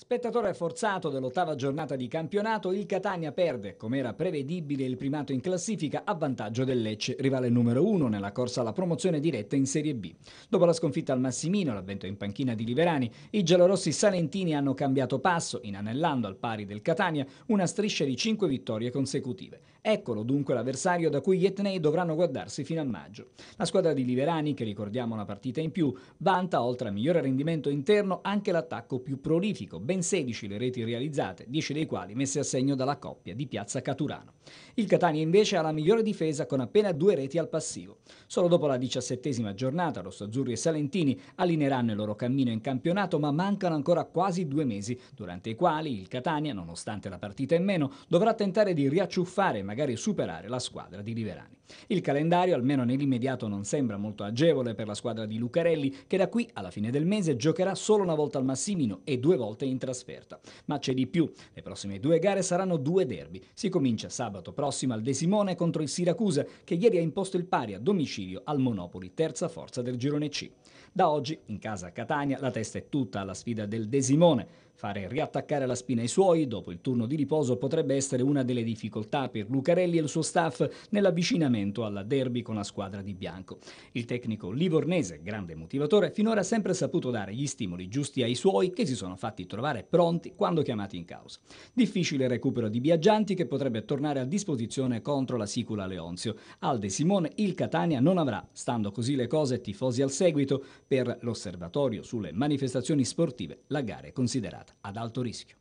Spettatore forzato dell'ottava giornata di campionato, il Catania perde, come era prevedibile, il primato in classifica a vantaggio del Lecce, rivale numero uno nella corsa alla promozione diretta in Serie B. Dopo la sconfitta al Massimino, l'avvento in panchina di Liverani, i giallorossi salentini hanno cambiato passo, inanellando al pari del Catania una striscia di cinque vittorie consecutive. Eccolo dunque l'avversario da cui gli etnei dovranno guardarsi fino a maggio. La squadra di Liverani, che ricordiamo una partita in più, vanta oltre al migliore rendimento interno anche l'attacco più prolifico, ben 16 le reti realizzate, 10 dei quali messe a segno dalla coppia di Piazza Caturano. Il Catania invece ha la migliore difesa con appena due reti al passivo. Solo dopo la diciassettesima giornata rossoazzurri e salentini allineeranno il loro cammino in campionato ma mancano ancora quasi due mesi, durante i quali il Catania, nonostante la partita in meno, dovrà tentare di riacciuffare magari magari superare la squadra di Riverani. Il calendario, almeno nell'immediato, non sembra molto agevole per la squadra di Lucarelli, che da qui alla fine del mese giocherà solo una volta al Massimino e due volte in trasferta. Ma c'è di più, le prossime due gare saranno due derby. Si comincia sabato prossimo al De Simone contro il Siracusa, che ieri ha imposto il pari a domicilio al Monopoli, terza forza del girone C. Da oggi, in casa a Catania, la testa è tutta alla sfida del De Simone Fare riattaccare la spina ai suoi dopo il turno di riposo potrebbe essere una delle difficoltà per Lucarelli e il suo staff nell'avvicinamento alla derby con la squadra di bianco. Il tecnico livornese, grande motivatore, finora ha sempre saputo dare gli stimoli giusti ai suoi che si sono fatti trovare pronti quando chiamati in causa. Difficile recupero di Biaggianti che potrebbe tornare a disposizione contro la Sicula Leonzio. Alde Simone il Catania non avrà, stando così le cose tifosi al seguito, per l'osservatorio sulle manifestazioni sportive la gara è considerata ad alto rischio.